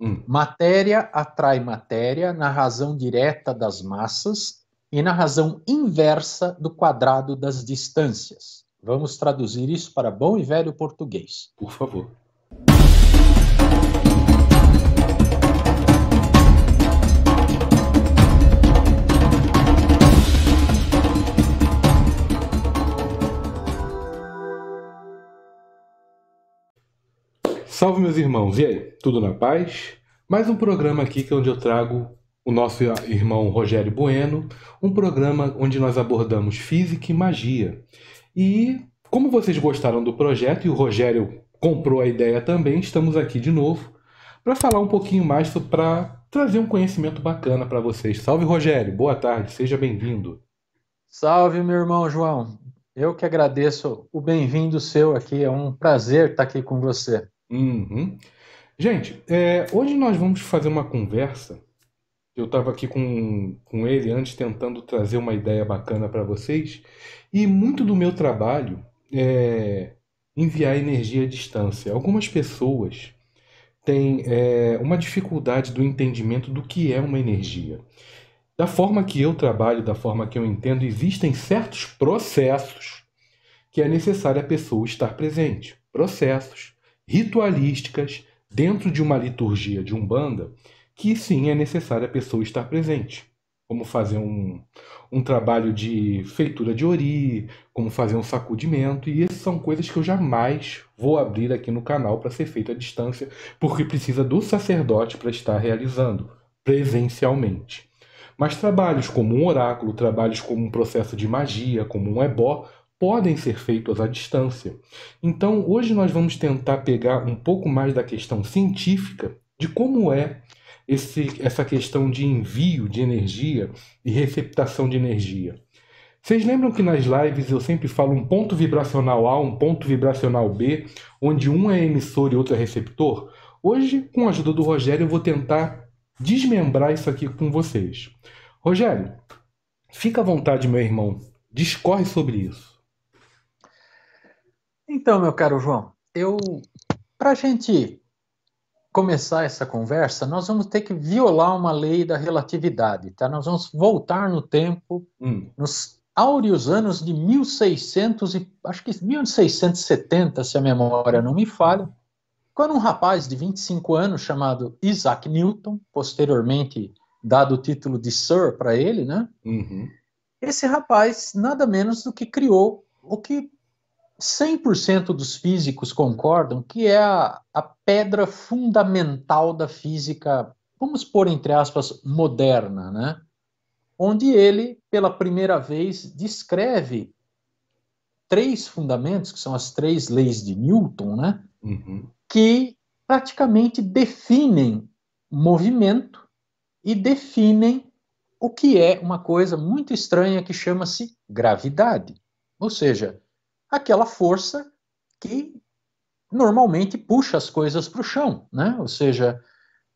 Hum. Matéria atrai matéria na razão direta das massas e na razão inversa do quadrado das distâncias. Vamos traduzir isso para bom e velho português. Por favor. irmãos, e aí? Tudo na paz? Mais um programa aqui que é onde eu trago o nosso irmão Rogério Bueno, um programa onde nós abordamos física e magia. E como vocês gostaram do projeto e o Rogério comprou a ideia também, estamos aqui de novo para falar um pouquinho mais para trazer um conhecimento bacana para vocês. Salve Rogério, boa tarde, seja bem-vindo. Salve meu irmão João. Eu que agradeço o bem-vindo seu aqui, é um prazer estar aqui com você. Uhum. Gente, é, hoje nós vamos fazer uma conversa. Eu estava aqui com, com ele antes tentando trazer uma ideia bacana para vocês. E muito do meu trabalho é enviar energia à distância. Algumas pessoas têm é, uma dificuldade do entendimento do que é uma energia. Da forma que eu trabalho, da forma que eu entendo, existem certos processos que é necessário a pessoa estar presente. Processos ritualísticas dentro de uma liturgia de umbanda que sim é necessário a pessoa estar presente. Como fazer um, um trabalho de feitura de ori, como fazer um sacudimento, e essas são coisas que eu jamais vou abrir aqui no canal para ser feito à distância, porque precisa do sacerdote para estar realizando presencialmente. Mas trabalhos como um oráculo, trabalhos como um processo de magia, como um ebó, podem ser feitos à distância. Então, hoje nós vamos tentar pegar um pouco mais da questão científica de como é esse, essa questão de envio de energia e receptação de energia. Vocês lembram que nas lives eu sempre falo um ponto vibracional A, um ponto vibracional B, onde um é emissor e outro é receptor? Hoje, com a ajuda do Rogério, eu vou tentar desmembrar isso aqui com vocês. Rogério, fica à vontade, meu irmão, discorre sobre isso. Então, meu caro João, eu para a gente começar essa conversa, nós vamos ter que violar uma lei da relatividade, tá? Nós vamos voltar no tempo, hum. nos áureos anos de 1600 e acho que 1670, se a memória não me falha, quando um rapaz de 25 anos chamado Isaac Newton, posteriormente dado o título de Sir para ele, né? Uhum. Esse rapaz nada menos do que criou o que 100% dos físicos concordam que é a, a pedra fundamental da física, vamos pôr entre aspas, moderna, né? onde ele, pela primeira vez, descreve três fundamentos, que são as três leis de Newton, né? Uhum. que praticamente definem movimento e definem o que é uma coisa muito estranha que chama-se gravidade. Ou seja, aquela força que normalmente puxa as coisas para o chão, né? Ou seja,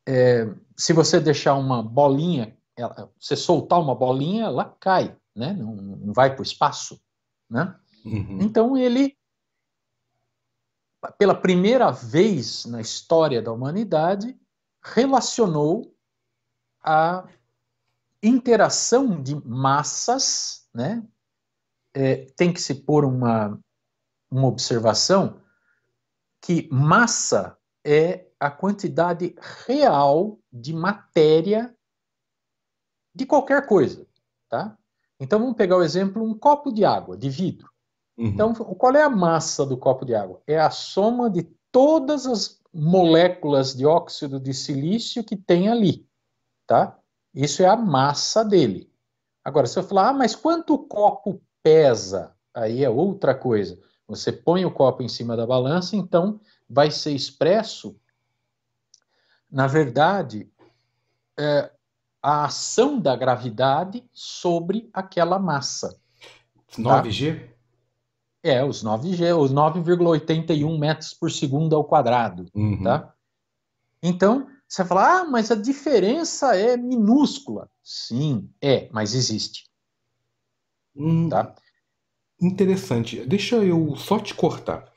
é, se você deixar uma bolinha, ela, você soltar uma bolinha, ela cai, né? Não, não vai para o espaço, né? Uhum. Então ele, pela primeira vez na história da humanidade, relacionou a interação de massas, né? é, tem que se pôr uma, uma observação que massa é a quantidade real de matéria de qualquer coisa, tá? Então vamos pegar o exemplo um copo de água de vidro. Uhum. Então qual é a massa do copo de água? É a soma de todas as moléculas de óxido de silício que tem ali, tá? Isso é a massa dele. Agora se eu falar, ah, mas quanto copo pesa, aí é outra coisa. Você põe o copo em cima da balança, então vai ser expresso, na verdade, é, a ação da gravidade sobre aquela massa. 9G? Tá? É, os 9G, os 9,81 metros por segundo ao quadrado, uhum. tá? Então, você fala, ah, mas a diferença é minúscula. Sim, é, mas existe. Hum, tá? interessante. Deixa eu só te cortar.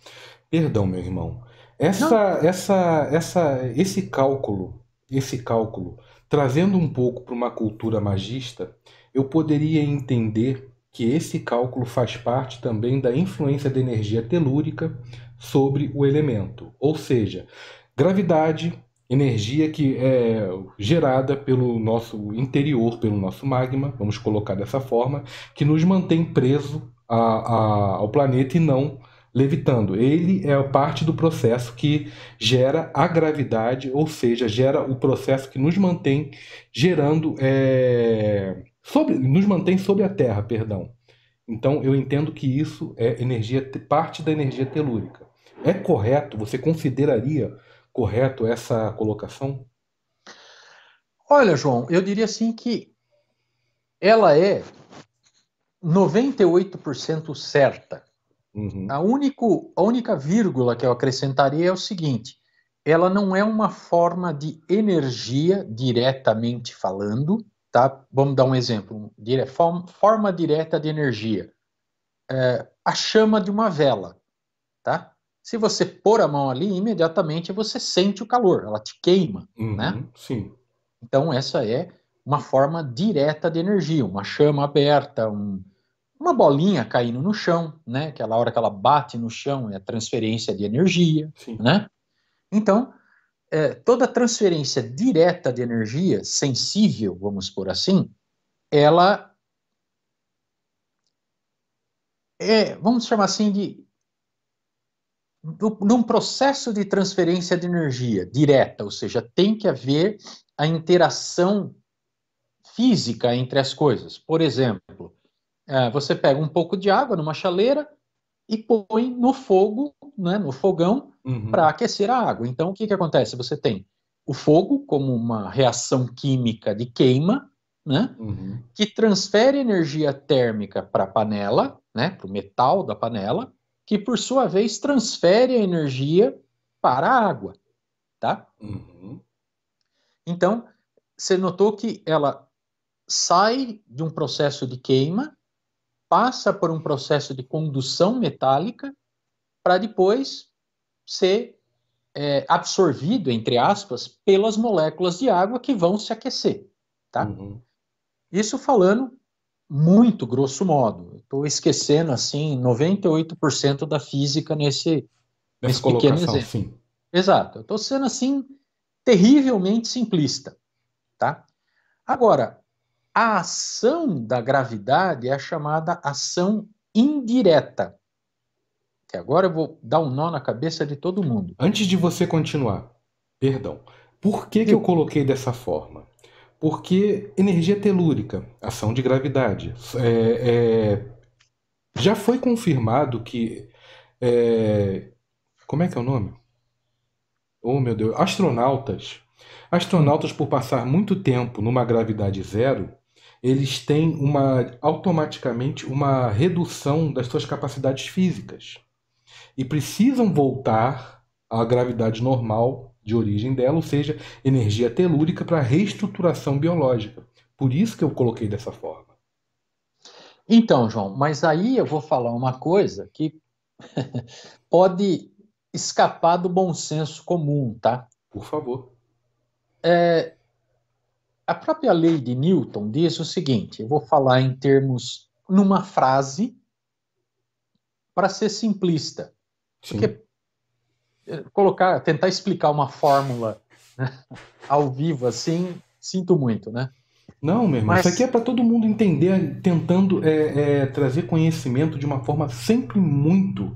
Perdão, meu irmão. Essa, essa, essa, esse cálculo, esse cálculo, trazendo um pouco para uma cultura magista, eu poderia entender que esse cálculo faz parte também da influência da energia telúrica sobre o elemento, ou seja, gravidade energia que é gerada pelo nosso interior, pelo nosso magma, vamos colocar dessa forma, que nos mantém preso a, a, ao planeta e não levitando. Ele é parte do processo que gera a gravidade, ou seja, gera o processo que nos mantém gerando é, sobre, nos mantém sobre a Terra, perdão. Então eu entendo que isso é energia parte da energia telúrica. É correto? Você consideraria correto essa colocação? Olha, João, eu diria assim que ela é 98% certa. Uhum. A, único, a única vírgula que eu acrescentaria é o seguinte: ela não é uma forma de energia diretamente falando, tá? Vamos dar um exemplo: dire, forma, forma direta de energia, é, a chama de uma vela, tá? Se você pôr a mão ali, imediatamente você sente o calor, ela te queima, uhum, né? Sim. Então, essa é uma forma direta de energia, uma chama aberta, um, uma bolinha caindo no chão, né? Aquela hora que ela bate no chão é a transferência de energia, Sim. né? Então, é, toda transferência direta de energia, sensível, vamos por assim, ela é, vamos chamar assim de num processo de transferência de energia direta, ou seja, tem que haver a interação física entre as coisas. Por exemplo, é, você pega um pouco de água numa chaleira e põe no fogo, né, no fogão, uhum. para aquecer a água. Então, o que, que acontece? Você tem o fogo como uma reação química de queima, né, uhum. que transfere energia térmica para a panela, né, para o metal da panela, que por sua vez transfere a energia para a água, tá? Uhum. Então, você notou que ela sai de um processo de queima, passa por um processo de condução metálica, para depois ser é, absorvido, entre aspas, pelas moléculas de água que vão se aquecer, tá? Uhum. Isso falando muito grosso modo. Estou esquecendo assim 98% da física nesse, nesse pequeno exemplo. Sim. Exato. Estou sendo assim terrivelmente simplista, tá? Agora, a ação da gravidade é a chamada ação indireta. Que agora eu vou dar um nó na cabeça de todo mundo. Antes de você continuar, perdão. Por que, que eu coloquei dessa forma? Porque energia telúrica, ação de gravidade. É, é, já foi confirmado que. É, como é que é o nome? Oh, meu Deus. Astronautas. Astronautas, por passar muito tempo numa gravidade zero, eles têm uma automaticamente uma redução das suas capacidades físicas e precisam voltar à gravidade normal de origem dela, ou seja, energia telúrica para reestruturação biológica. Por isso que eu coloquei dessa forma. Então, João, mas aí eu vou falar uma coisa que pode escapar do bom senso comum, tá? Por favor. É, a própria lei de Newton diz o seguinte: eu vou falar em termos, numa frase, para ser simplista. Sim. Porque colocar, tentar explicar uma fórmula né, ao vivo assim, sinto muito, né? Não, meu irmão, Mas... isso aqui é para todo mundo entender, tentando é, é, trazer conhecimento de uma forma sempre muito,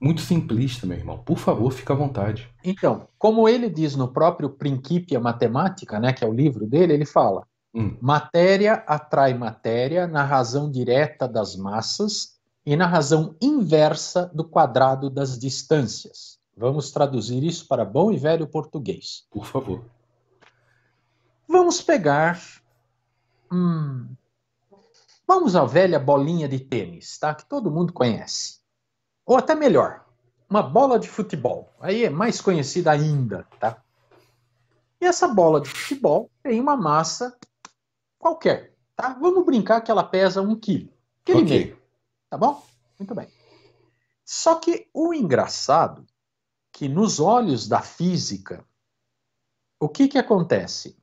muito simplista, meu irmão. Por favor, fica à vontade. Então, como ele diz no próprio Principia Matemática, né, que é o livro dele, ele fala: hum. matéria atrai matéria na razão direta das massas e na razão inversa do quadrado das distâncias. Vamos traduzir isso para bom e velho português. Por favor. Vamos pegar. Hum, vamos à velha bolinha de tênis, tá? Que todo mundo conhece. Ou até melhor, uma bola de futebol. Aí é mais conhecida ainda, tá? E essa bola de futebol tem uma massa qualquer, tá? Vamos brincar que ela pesa um quilo. Aquele okay. meio. Tá bom? Muito bem. Só que o engraçado que nos olhos da física, o que, que acontece?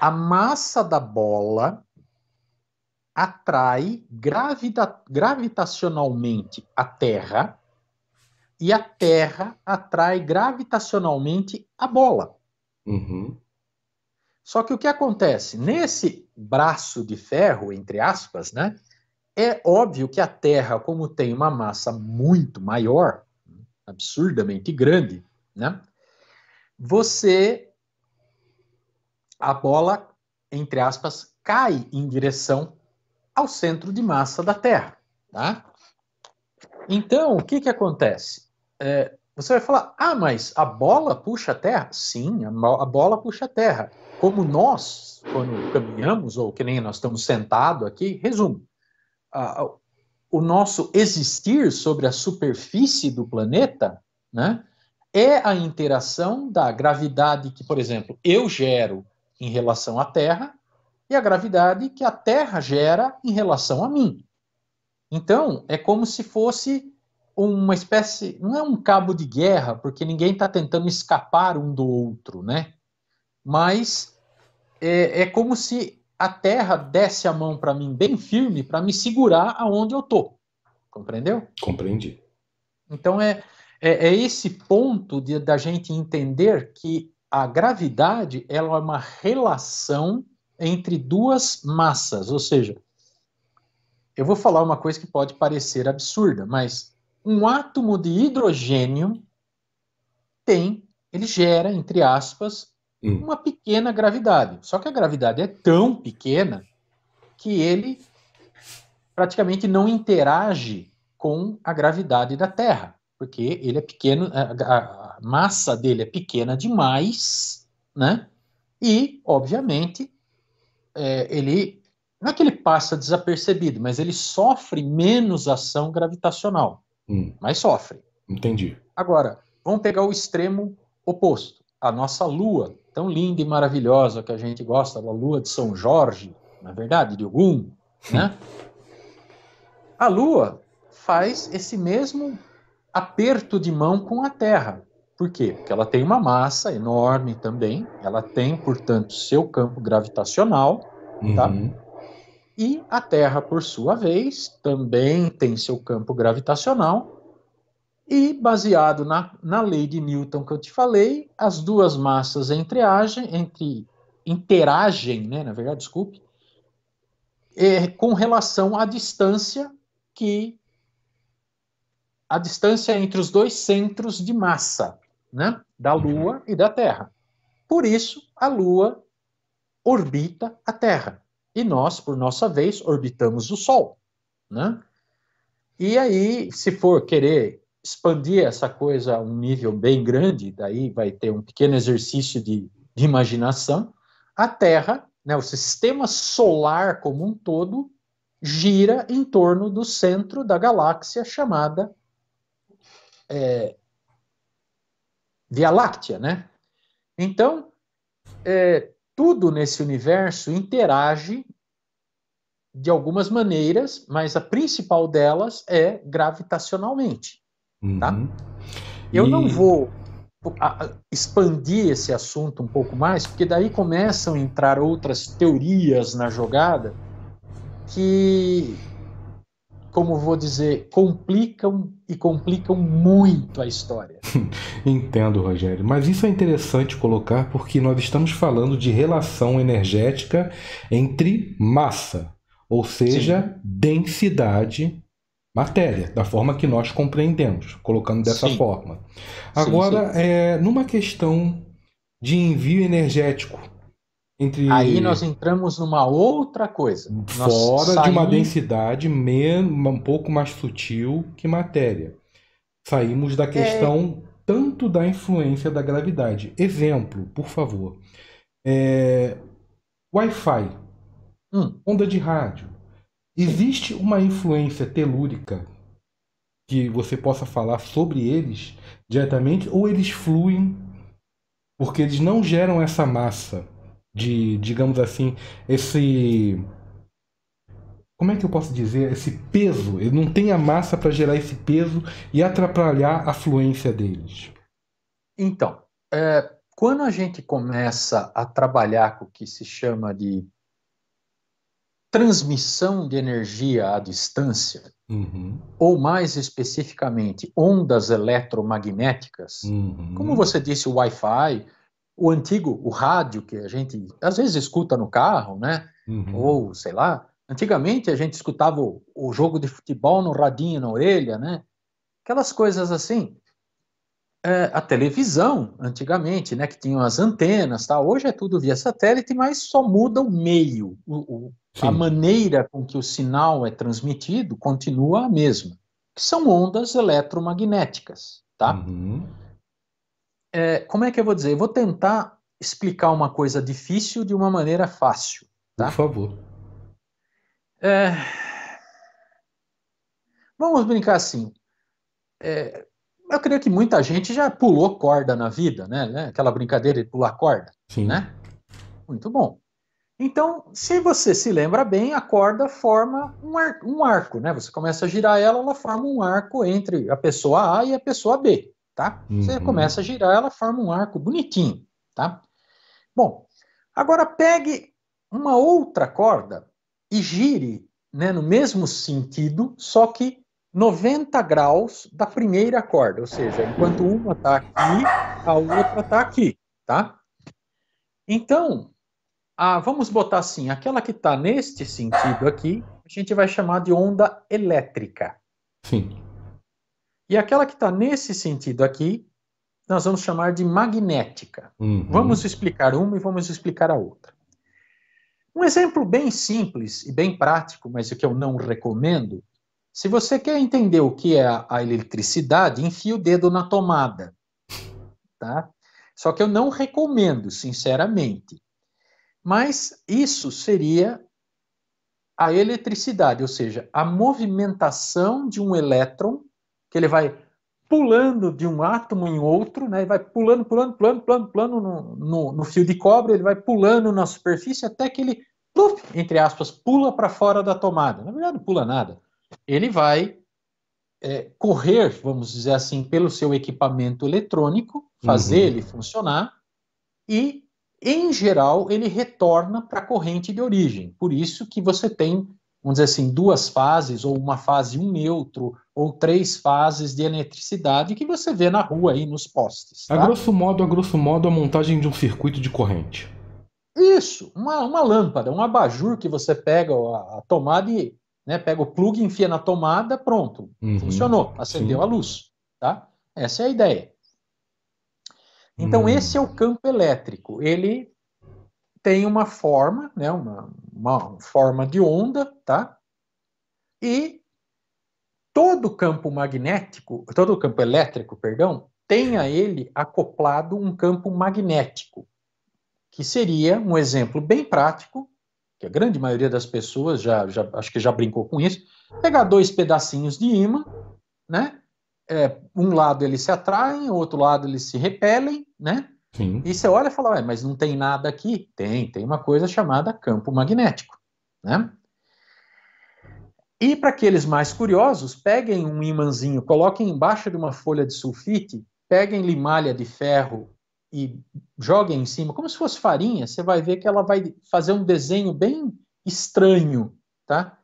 A massa da bola atrai gravida, gravitacionalmente a Terra e a Terra atrai gravitacionalmente a bola. Uhum. Só que o que acontece? Nesse braço de ferro, entre aspas, né? É óbvio que a Terra, como tem uma massa muito maior, absurdamente grande, né? Você a bola, entre aspas, cai em direção ao centro de massa da Terra, tá? Então, o que que acontece? É, você vai falar, ah, mas a bola puxa a Terra? Sim, a, a bola puxa a Terra. Como nós, quando caminhamos, ou que nem nós estamos sentados aqui, resumo, a, o nosso existir sobre a superfície do planeta, né, é a interação da gravidade que, por exemplo, eu gero em relação à Terra e a gravidade que a Terra gera em relação a mim. Então, é como se fosse uma espécie, não é um cabo de guerra, porque ninguém está tentando escapar um do outro, né? Mas é, é como se a terra desce a mão para mim bem firme para me segurar aonde eu tô. Compreendeu? Compreendi. Então é, é, é esse ponto de, da gente entender que a gravidade ela é uma relação entre duas massas, ou seja, eu vou falar uma coisa que pode parecer absurda, mas um átomo de hidrogênio tem, ele gera, entre aspas, hum. uma pequena gravidade. Só que a gravidade é tão pequena que ele praticamente não interage com a gravidade da Terra, porque ele é pequeno, a, a massa dele é pequena demais, né? E, obviamente, é, ele não é que ele passa desapercebido, mas ele sofre menos ação gravitacional, hum. mas sofre. Entendi. Agora, vamos pegar o extremo oposto. A nossa Lua tão linda e maravilhosa que a gente gosta, da lua de São Jorge, na é verdade, de algum, né? A lua faz esse mesmo aperto de mão com a Terra. Por quê? Porque ela tem uma massa enorme também, ela tem, portanto, seu campo gravitacional, tá? uhum. tá? E a Terra, por sua vez, também tem seu campo gravitacional, e, baseado na, na lei de Newton que eu te falei, as duas massas entreagem, entre, interagem, né, na verdade, desculpe, é, com relação à distância que a distância entre os dois centros de massa, né, da Lua e da Terra. Por isso, a Lua orbita a Terra e nós, por nossa vez, orbitamos o Sol, né? E aí, se for querer expandir essa coisa a um nível bem grande, daí vai ter um pequeno exercício de, de imaginação, a Terra, né, o sistema solar como um todo, gira em torno do centro da galáxia chamada é, Via Láctea, né? Então, é, tudo nesse universo interage de algumas maneiras, mas a principal delas é gravitacionalmente. Tá? Uhum. Tá? Eu e... não vou expandir esse assunto um pouco mais, porque daí começam a entrar outras teorias na jogada que, como vou dizer, complicam e complicam muito a história. Entendo, Rogério, mas isso é interessante colocar porque nós estamos falando de relação energética entre massa, ou seja, Sim. densidade matéria, da forma que nós compreendemos, colocando dessa sim. forma. Agora, sim, sim. É, numa questão de envio energético. Entre... Aí nós entramos numa outra coisa. Fora saímos... de uma densidade menos, um pouco mais sutil que matéria. Saímos da é. questão é... tanto da influência da gravidade. Exemplo, por favor. É... Wi-Fi, hum. onda de rádio, Existe uma influência telúrica que você possa falar sobre eles diretamente ou eles fluem porque eles não geram essa massa de, digamos assim, esse como é que eu posso dizer, esse peso, ele não tem a massa para gerar esse peso e atrapalhar a fluência deles. Então, é, quando a gente começa a trabalhar com o que se chama de transmissão de energia à distância, uhum. ou mais especificamente, ondas eletromagnéticas, uhum. como você disse, o Wi-Fi, o antigo, o rádio que a gente às vezes escuta no carro, né? Uhum. Ou sei lá. Antigamente a gente escutava o, o jogo de futebol no radinho na orelha, né? Aquelas coisas assim é, a televisão, antigamente, né, que tinham as antenas, tá? hoje é tudo via satélite, mas só muda o meio. O, o, a maneira com que o sinal é transmitido continua a mesma, que são ondas eletromagnéticas. Tá? Uhum. É, como é que eu vou dizer? Eu vou tentar explicar uma coisa difícil de uma maneira fácil. Tá? Por favor. É... Vamos brincar assim. É eu creio que muita gente já pulou corda na vida, né? né? Aquela brincadeira de pular corda, Sim. né? Muito bom. Então, se você se lembra bem, a corda forma um, ar, um, arco, né? Você começa a girar ela, ela forma um arco entre a pessoa A e a pessoa B, tá? Uhum. Você começa a girar, ela forma um arco bonitinho, tá? Bom, agora pegue uma outra corda e gire né, no mesmo sentido, só que 90 graus da primeira corda, ou seja, enquanto uma está aqui, a outra está aqui, tá? Então, a, vamos botar assim, aquela que está neste sentido aqui, a gente vai chamar de onda elétrica. Sim. E aquela que está nesse sentido aqui, nós vamos chamar de magnética. Uhum. Vamos explicar uma e vamos explicar a outra. Um exemplo bem simples e bem prático, mas o que eu não recomendo, se você quer entender o que é a, eletricidade, enfia o dedo na tomada. Tá? Só que eu não recomendo, sinceramente. Mas isso seria a eletricidade, ou seja, a movimentação de um elétron, que ele vai pulando de um átomo em outro, né? vai pulando, pulando, pulando, pulando, pulando no, no, no, fio de cobre, ele vai pulando na superfície até que ele, entre aspas, pula para fora da tomada. Na verdade, não pula nada ele vai é, correr, vamos dizer assim, pelo seu equipamento eletrônico, fazer uhum. ele funcionar e, em geral, ele retorna para a corrente de origem. Por isso que você tem, vamos dizer assim, duas fases, ou uma fase um neutro, ou três fases de eletricidade que você vê na rua aí nos postes. Tá? A grosso modo, a grosso modo, a montagem de um circuito de corrente. Isso, uma, uma lâmpada, um abajur que você pega a, a tomada e né? Pega o plug, enfia na tomada, pronto, uhum. funcionou, acendeu Sim. a luz. Tá? Essa é a ideia. Então, uhum. esse é o campo elétrico. Ele tem uma forma, né? uma, uma forma de onda, tá? E todo campo magnético, todo campo elétrico, perdão, tem a ele acoplado um campo magnético, que seria um exemplo bem prático que a grande maioria das pessoas já, já acho que já brincou com isso, pegar dois pedacinhos de imã, né? É, um lado eles se atraem, o outro lado eles se repelem, né? Sim. E você olha e fala, mas não tem nada aqui? Tem, tem uma coisa chamada campo magnético, né? E para aqueles mais curiosos, peguem um imãzinho, coloquem embaixo de uma folha de sulfite, peguem limalha de ferro e joga em cima, como se fosse farinha, você vai ver que ela vai fazer um desenho bem estranho, tá?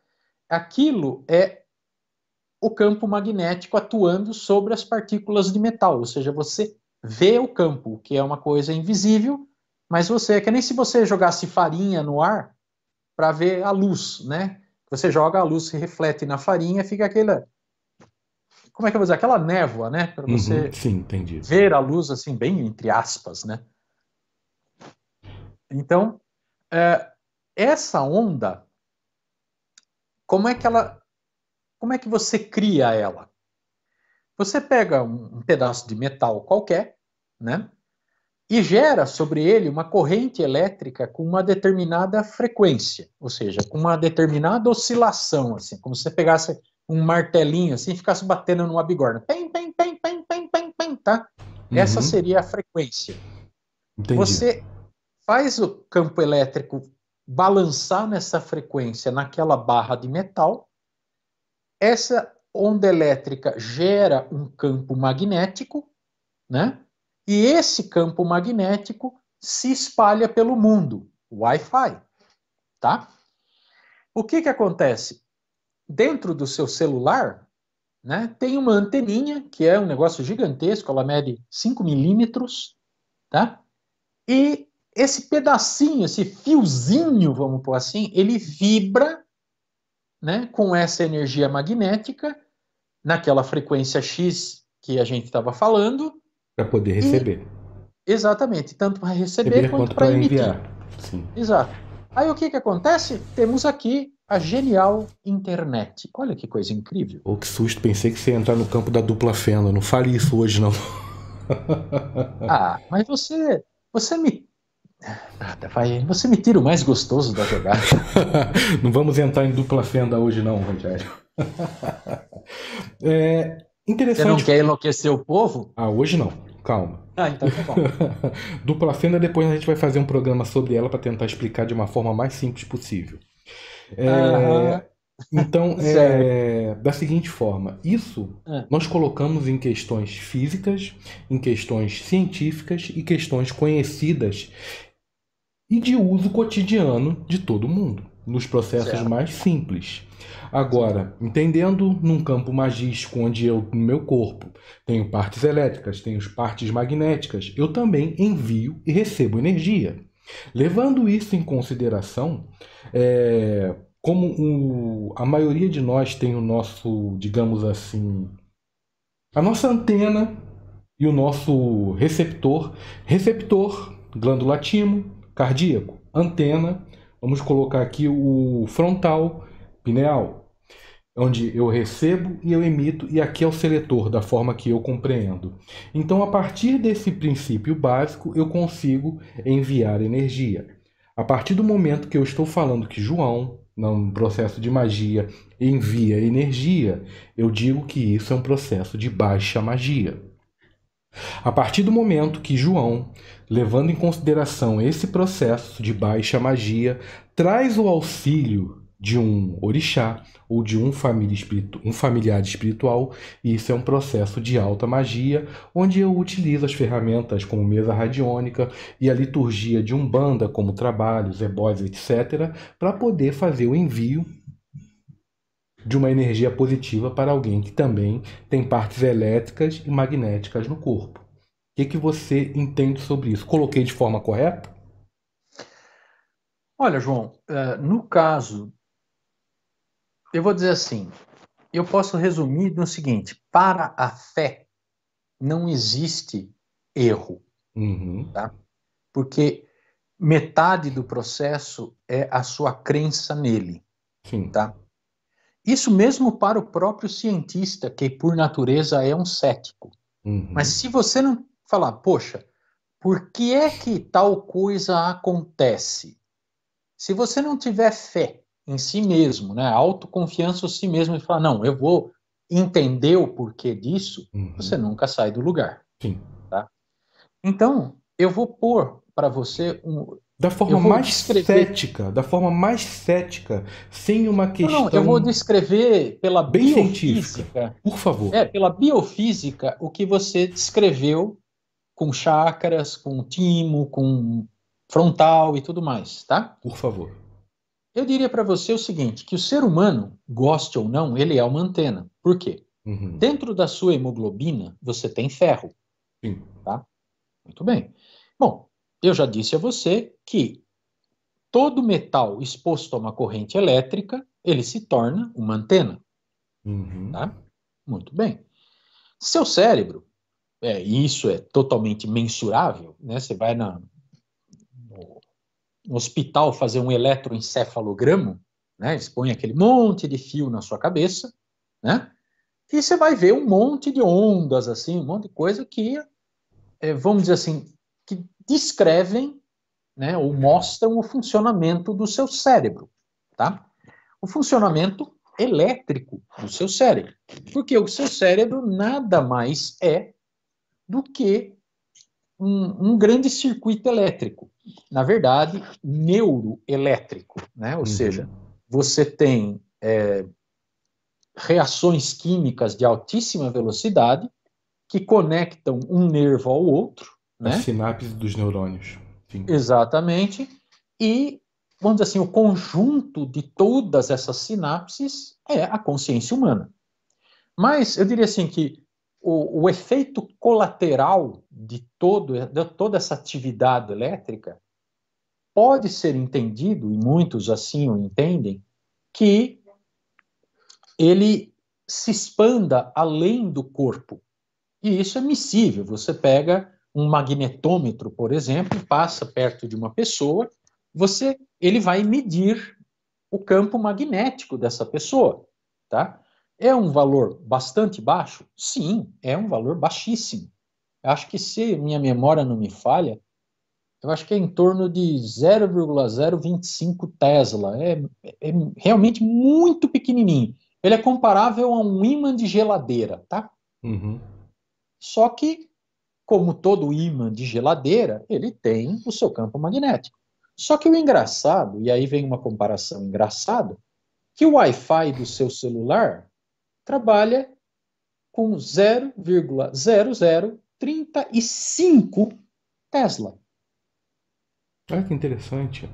Aquilo é o campo magnético atuando sobre as partículas de metal, ou seja, você vê o campo, que é uma coisa invisível, mas você é que nem se você jogasse farinha no ar para ver a luz, né? Você joga a luz se reflete na farinha, fica aquela como é que eu vou dizer, aquela névoa, né? Para uhum, você uhum, sim, ver a luz assim, bem entre aspas, né? Então, é, essa onda, como é que ela. Como é que você cria ela? Você pega um, um pedaço de metal qualquer, né? E gera sobre ele uma corrente elétrica com uma determinada frequência, ou seja, com uma determinada oscilação, assim, como se você pegasse um martelinho assim, ficasse batendo numa bigorna. Pem, pem, pem, pem, pem, pem, pem, tá? Uhum. Essa seria a frequência. Entendi. Você faz o campo elétrico balançar nessa frequência naquela barra de metal. Essa onda elétrica gera um campo magnético, né? E esse campo magnético se espalha pelo mundo, Wi-Fi, tá? O que que acontece? dentro do seu celular, né, tem uma anteninha, que é um negócio gigantesco, ela mede 5 milímetros, tá? E esse pedacinho, esse fiozinho, vamos pôr assim, ele vibra né, com essa energia magnética naquela frequência X que a gente estava falando. Para poder receber. E, exatamente, tanto para receber, receber, quanto, quanto para enviar. Sim. Exato. Aí o que, que acontece? Temos aqui a genial internet. Olha que coisa incrível. Oh, que susto, pensei que você ia entrar no campo da dupla fenda. Não fale isso hoje, não. ah, mas você. Você me. Vai, você me tira o mais gostoso da jogada. não vamos entrar em dupla fenda hoje, não, Rogério. é interessante. Você não quer enlouquecer o povo? Ah, hoje não. Calma. Ah, então tá bom. dupla fenda, depois a gente vai fazer um programa sobre ela para tentar explicar de uma forma mais simples possível. É, então, é, da seguinte forma, isso é. nós colocamos em questões físicas, em questões científicas e questões conhecidas e de uso cotidiano de todo mundo, nos processos certo. mais simples. Agora, entendendo num campo magístico onde eu, no meu corpo, tenho partes elétricas, tenho partes magnéticas, eu também envio e recebo energia. Levando isso em consideração, é, como o, a maioria de nós tem o nosso, digamos assim, a nossa antena e o nosso receptor, receptor, glândula timo, cardíaco, antena, vamos colocar aqui o frontal, pineal, onde eu recebo e eu emito, e aqui é o seletor, da forma que eu compreendo. Então, a partir desse princípio básico, eu consigo enviar energia. A partir do momento que eu estou falando que João, num processo de magia, envia energia, eu digo que isso é um processo de baixa magia. A partir do momento que João, levando em consideração esse processo de baixa magia, traz o auxílio de um orixá ou de um, família espiritu um familiar espiritual, e isso é um processo de alta magia, onde eu utilizo as ferramentas como mesa radiônica e a liturgia de umbanda, como trabalhos, ebóis, etc., para poder fazer o envio de uma energia positiva para alguém que também tem partes elétricas e magnéticas no corpo. O que, que você entende sobre isso? Coloquei de forma correta? Olha, João, eh, no caso eu vou dizer assim, eu posso resumir no seguinte: para a fé não existe erro, uhum. tá? porque metade do processo é a sua crença nele, Sim. tá? Isso mesmo para o próprio cientista, que por natureza é um cético. Uhum. Mas se você não falar, poxa, por que é que tal coisa acontece? Se você não tiver fé em si mesmo, né? Autoconfiança em si mesmo e falar, não, eu vou entender o porquê disso, uhum. você nunca sai do lugar. Sim. Tá? Então, eu vou pôr para você um. Da forma mais descrever... cética, da forma mais cética, sem uma questão. Não, eu vou descrever pela bem biofísica. Por favor. É, pela biofísica, o que você descreveu com chakras, com timo, com frontal e tudo mais, tá? Por favor. Eu diria para você o seguinte, que o ser humano, goste ou não, ele é uma antena. Por quê? Uhum. Dentro da sua hemoglobina, você tem ferro. Sim. Tá? Muito bem. Bom, eu já disse a você que todo metal exposto a uma corrente elétrica, ele se torna uma antena. Uhum. Tá? Muito bem. Seu cérebro, é, isso é totalmente mensurável, né? Você vai na, hospital fazer um eletroencefalograma, né? Eles põem aquele monte de fio na sua cabeça, né? E você vai ver um monte de ondas, assim, um monte de coisa que, é, vamos dizer assim, que descrevem, né, ou mostram o funcionamento do seu cérebro, tá? O funcionamento elétrico do seu cérebro. Porque o seu cérebro nada mais é do que um, um grande circuito elétrico, na verdade, neuroelétrico, né? ou uhum. seja, você tem é, reações químicas de altíssima velocidade que conectam um nervo ao outro. Né? A sinapse dos neurônios. Sim. Exatamente. E, vamos dizer assim, o conjunto de todas essas sinapses é a consciência humana. Mas eu diria assim que o, o, efeito colateral de, todo, de toda essa atividade elétrica pode ser entendido, e muitos assim o entendem, que ele se expanda além do corpo. E isso é missível. Você pega um magnetômetro, por exemplo, passa perto de uma pessoa, você, ele vai medir o campo magnético dessa pessoa, tá? É um valor bastante baixo? Sim, é um valor baixíssimo. Eu acho que se minha memória não me falha, eu acho que é em torno de 0,025 Tesla. É, é, é realmente muito pequenininho. Ele é comparável a um ímã de geladeira, tá? Uhum. Só que, como todo ímã de geladeira, ele tem o seu campo magnético. Só que o engraçado, e aí vem uma comparação engraçada, que o Wi-Fi do seu celular trabalha com 0,0035 Tesla. Olha que interessante.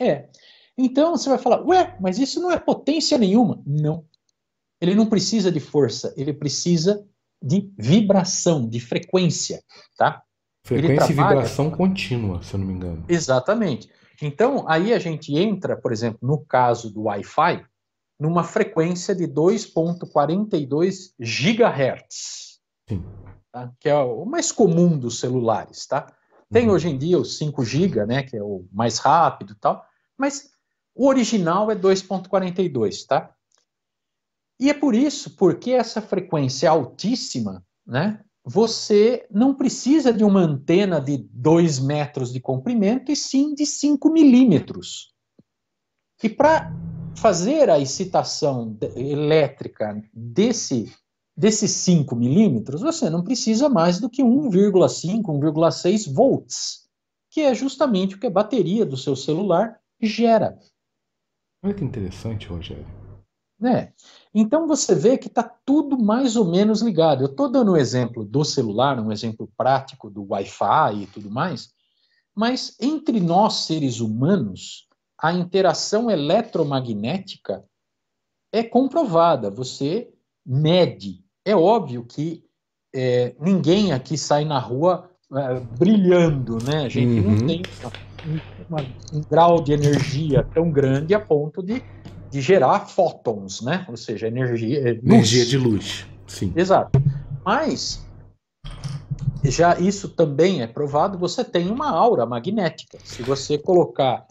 É. Então você vai falar, ué, mas isso não é potência nenhuma. Não. Ele não precisa de força, ele precisa de vibração, de frequência, tá? Frequência e vibração contínua, se eu não me engano. Exatamente. Então, aí a gente entra, por exemplo, no caso do Wi-Fi, numa frequência de 2.42 GHz, tá? que é o mais comum dos celulares, tá? Tem uhum. hoje em dia o 5 GB, né, que é o mais rápido e tal, mas o original é 2.42, tá? E é por isso, porque essa frequência é altíssima, né, você não precisa de uma antena de 2 metros de comprimento, e sim de 5 milímetros. E para fazer a excitação elétrica desse desses 5 milímetros, você não precisa mais do que 1,5, 1,6 volts, que é justamente o que a bateria do seu celular gera. Olha que interessante, Rogério. Né? Então você vê que está tudo mais ou menos ligado. Eu estou dando um exemplo do celular, um exemplo prático do Wi-Fi e tudo mais, mas entre nós, seres humanos, a interação eletromagnética é comprovada, você mede. É óbvio que é, ninguém aqui sai na rua é, brilhando, né? A gente uhum. não tem uma, um grau de energia tão grande a ponto de, de gerar fótons, né? Ou seja, energia. É, energia de luz. Sim. Exato. Mas já isso também é provado, você tem uma aura magnética. Se você colocar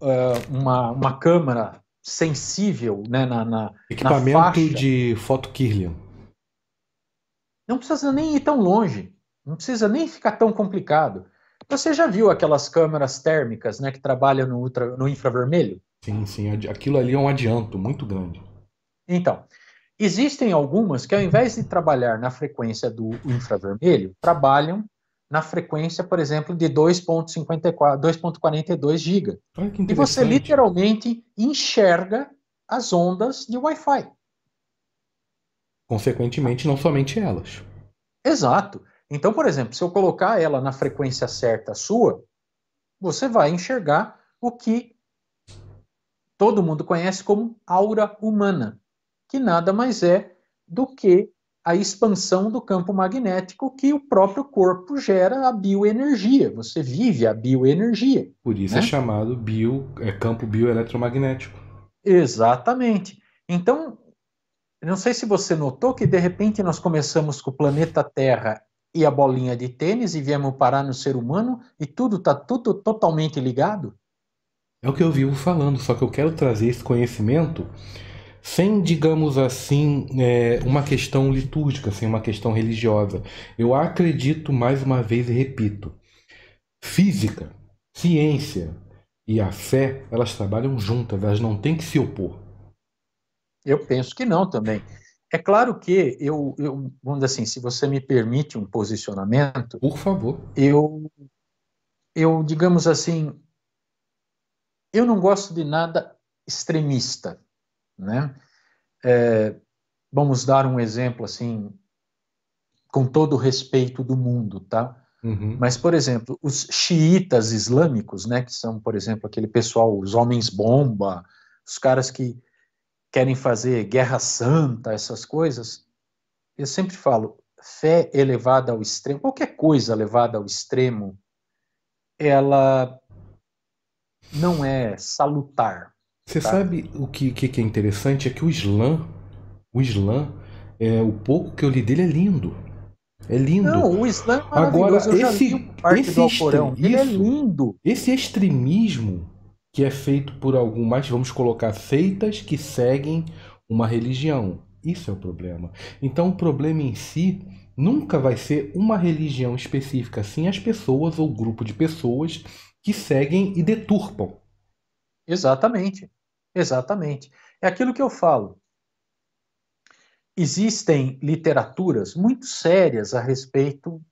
uh, uma, uma câmera sensível né, na, na Equipamento na faixa, de foto Kirlian. Não precisa nem ir tão longe, não precisa nem ficar tão complicado. Você já viu aquelas câmeras térmicas né, que trabalham no, ultra, no infravermelho? Sim, sim, aquilo ali é um adianto muito grande. Então, existem algumas que ao invés de trabalhar na frequência do infravermelho, trabalham na frequência, por exemplo, de 2.42 GB. E você literalmente enxerga as ondas de Wi-Fi. Consequentemente, não somente elas. Exato. Então, por exemplo, se eu colocar ela na frequência certa sua, você vai enxergar o que todo mundo conhece como aura humana, que nada mais é do que a expansão do campo magnético que o próprio corpo gera a bioenergia. Você vive a bioenergia. Por isso né? é chamado bio, é campo bioeletromagnético. Exatamente. Então, não sei se você notou que de repente nós começamos com o planeta Terra e a bolinha de tênis e viemos parar no ser humano e tudo está tudo totalmente ligado. É o que eu vivo falando, só que eu quero trazer esse conhecimento sem, digamos assim, é, uma questão litúrgica, sem uma questão religiosa. Eu acredito, mais uma vez e repito, física, ciência e a fé, elas trabalham juntas, elas não têm que se opor. Eu penso que não também. É claro que eu, eu vamos assim, se você me permite um posicionamento. Por favor. Eu, eu digamos assim, eu não gosto de nada extremista né? É, vamos dar um exemplo assim, com todo o respeito do mundo, tá? Uhum. Mas, por exemplo, os xiitas islâmicos, né, que são, por exemplo, aquele pessoal, os homens-bomba, os caras que querem fazer guerra santa, essas coisas, eu sempre falo, fé elevada ao extremo, qualquer coisa elevada ao extremo, ela não é salutar, você tá? sabe o que, que, é interessante? É que o Islã, o Islã, é, o pouco que eu li dele é lindo. É lindo. Não, o Islã é Agora, esse, esse Alcorão. É isso, é lindo. Esse extremismo que é feito por algumas, vamos colocar, seitas que seguem uma religião. Isso é o problema. Então, o problema em si nunca vai ser uma religião específica, sim as pessoas ou grupo de pessoas que seguem e deturpam. Exatamente, exatamente. É aquilo que eu falo. Existem literaturas muito sérias a respeito,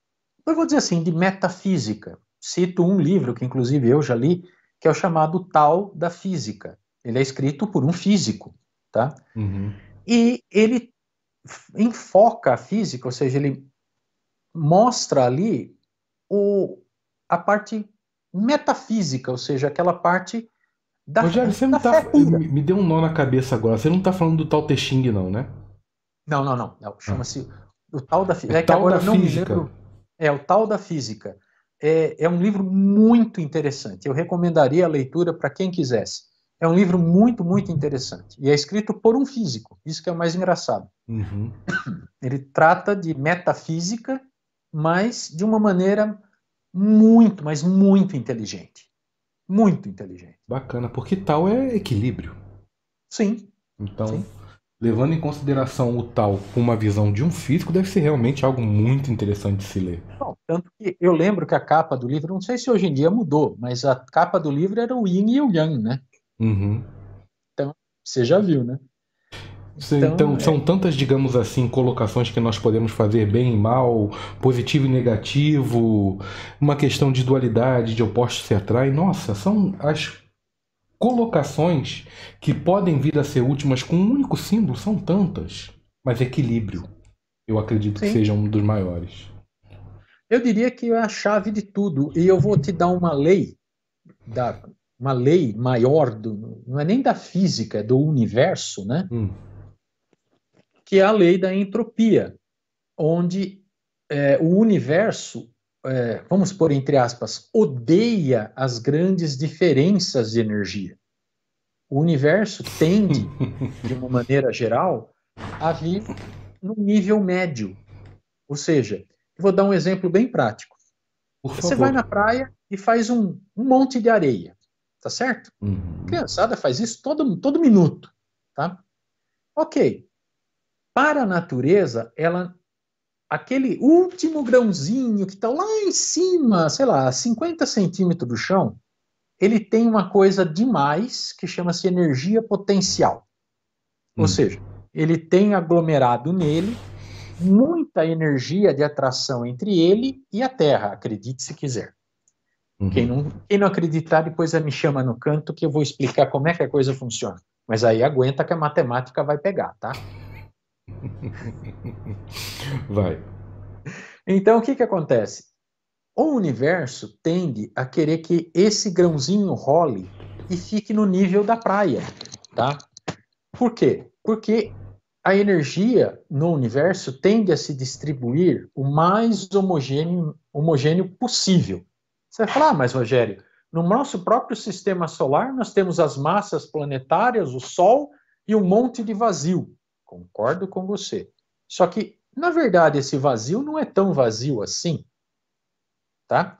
eu vou dizer assim, de metafísica. Cito um livro que, inclusive, eu já li, que é o chamado Tal da Física. Ele é escrito por um físico, tá? Uhum. E ele enfoca a física, ou seja, ele mostra ali o, a parte metafísica, ou seja, aquela parte da, Rogério, você não tá. Me, me, deu um nó na cabeça agora. Você não tá falando do tal Teixing, não, né? Não, não, não. não é, ah. Chama-se ah. o tal da física. É, é tal da física. Lembro... É o tal da física. É, é um livro muito interessante. Eu recomendaria a leitura para quem quisesse. É um livro muito, muito interessante. E é escrito por um físico. Isso que é o mais engraçado. Uhum. Ele trata de metafísica, mas de uma maneira muito, mas muito inteligente. Muito inteligente. Bacana, porque tal é equilíbrio. Sim. Então, Sim. levando em consideração o tal com uma visão de um físico, deve ser realmente algo muito interessante de se ler. Bom, tanto que eu lembro que a capa do livro, não sei se hoje em dia mudou, mas a capa do livro era o yin e o yang, né? Uhum. Então, você já viu, né? então, então é... são tantas, digamos assim, colocações que nós podemos fazer bem e mal, positivo e negativo, uma questão de dualidade, de oposto se atrai. Nossa, são as colocações que podem vir a ser últimas com um único símbolo, são tantas. Mas equilíbrio, eu acredito Sim. que seja um dos maiores. Eu diria que é a chave de tudo. E eu vou te dar uma lei, da, uma lei maior, do, não é nem da física, é do universo, né? Hum que é a lei da entropia, onde é, o universo, é, vamos pôr entre aspas, odeia as grandes diferenças de energia. O universo tende, de uma maneira geral, a vir no nível médio. Ou seja, vou dar um exemplo bem prático. Você vai na praia e faz um, um monte de areia, tá certo? Uhum. A criançada faz isso todo, todo minuto, tá? Ok. Para a natureza, ela aquele último grãozinho que está lá em cima, sei lá, 50 centímetros do chão, ele tem uma coisa demais que chama-se energia potencial. Hum. Ou seja, ele tem aglomerado nele muita energia de atração entre ele e a Terra, acredite se quiser. Uhum. Quem, não, quem não acreditar, depois me chama no canto que eu vou explicar como é que a coisa funciona. Mas aí aguenta que a matemática vai pegar, tá? Vai. Então, o que, que acontece? O universo tende a querer que esse grãozinho role e fique no nível da praia, tá? Por quê? Porque a energia no universo tende a se distribuir o mais homogêneo, homogêneo possível. Você vai falar, ah, mas Rogério, no nosso próprio sistema solar nós temos as massas planetárias, o Sol e um monte de vazio. Concordo com você. Só que, na verdade, esse vazio não é tão vazio assim. Tá?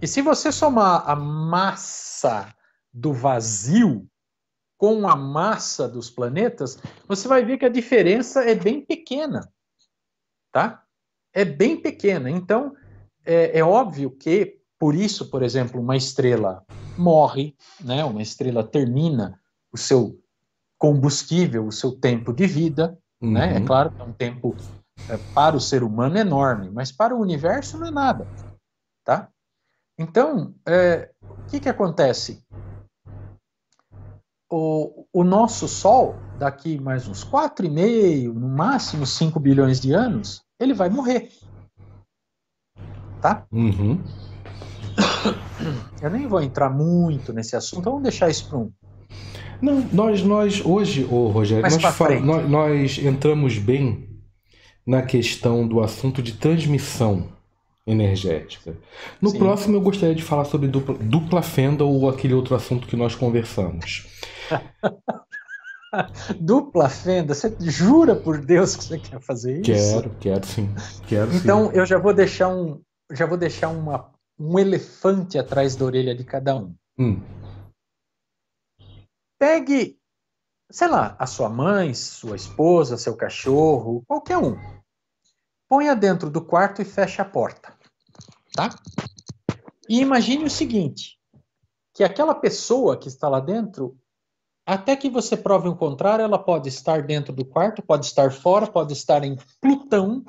E se você somar a massa do vazio com a massa dos planetas, você vai ver que a diferença é bem pequena. Tá? É bem pequena. Então, é, é óbvio que, por isso, por exemplo, uma estrela morre, né? uma estrela termina o seu combustível o seu tempo de vida, uhum. né? É uhum. claro que é um tempo é, para o ser humano enorme, mas para o universo não é nada, tá? Então, é, o que que acontece? O, o nosso Sol, daqui mais uns 4,5, no máximo 5 bilhões de anos, ele vai morrer. Tá? Uhum. Eu nem vou entrar muito nesse assunto, vamos deixar isso para um, não, nós, nós hoje, ô Rogério, nós, nós, nós entramos bem na questão do assunto de transmissão energética. No Sim. próximo eu gostaria de falar sobre dupla, dupla fenda ou aquele outro assunto que nós conversamos. dupla fenda? Você jura por Deus que você quer fazer isso? Quero, quero sim. Quero, então sim. eu já vou deixar um, já vou deixar uma, um elefante atrás da orelha de cada um. Hum. Pegue, sei lá, a sua mãe, sua esposa, seu cachorro, qualquer um. Ponha dentro do quarto e feche a porta, tá? E imagine o seguinte, que aquela pessoa que está lá dentro, até que você prove o contrário, ela pode estar dentro do quarto, pode estar fora, pode estar em Plutão,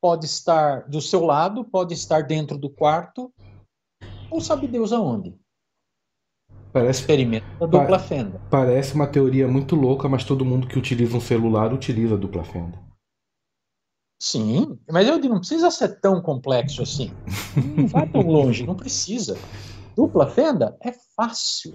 pode estar do seu lado, pode estar dentro do quarto, ou sabe Deus aonde. Parece experimento da dupla fenda. Parece uma teoria muito louca, mas todo mundo que utiliza um celular utiliza a dupla fenda. Sim, mas eu digo, não precisa ser tão complexo assim. Não vai tão longe, não precisa. Dupla fenda é fácil.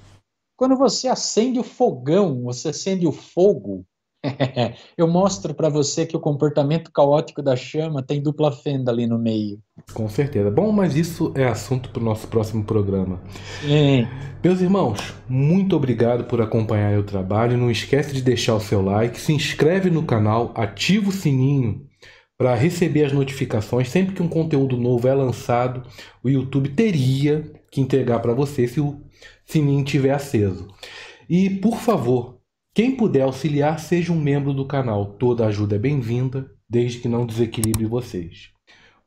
Quando você acende o fogão, você acende o fogo, eu mostro para você que o comportamento caótico da chama tem dupla fenda ali no meio. Com certeza. Bom, mas isso é assunto para o nosso próximo programa. Sim. Meus irmãos, muito obrigado por acompanhar o trabalho. Não esquece de deixar o seu like, se inscreve no canal, ativa o sininho para receber as notificações sempre que um conteúdo novo é lançado. O YouTube teria que entregar para você se o sininho estiver aceso. E por favor, quem puder auxiliar, seja um membro do canal. Toda ajuda é bem-vinda, desde que não desequilibre vocês.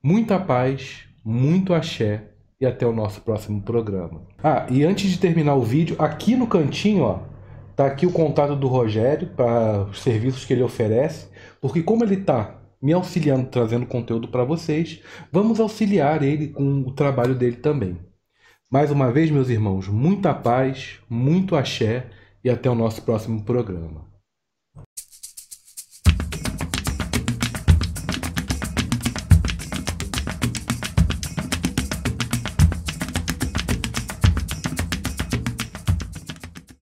Muita paz, muito axé e até o nosso próximo programa. Ah, e antes de terminar o vídeo, aqui no cantinho, ó, tá aqui o contato do Rogério para os serviços que ele oferece, porque como ele tá me auxiliando, trazendo conteúdo para vocês, vamos auxiliar ele com o trabalho dele também. Mais uma vez, meus irmãos, muita paz, muito axé e até o nosso próximo programa.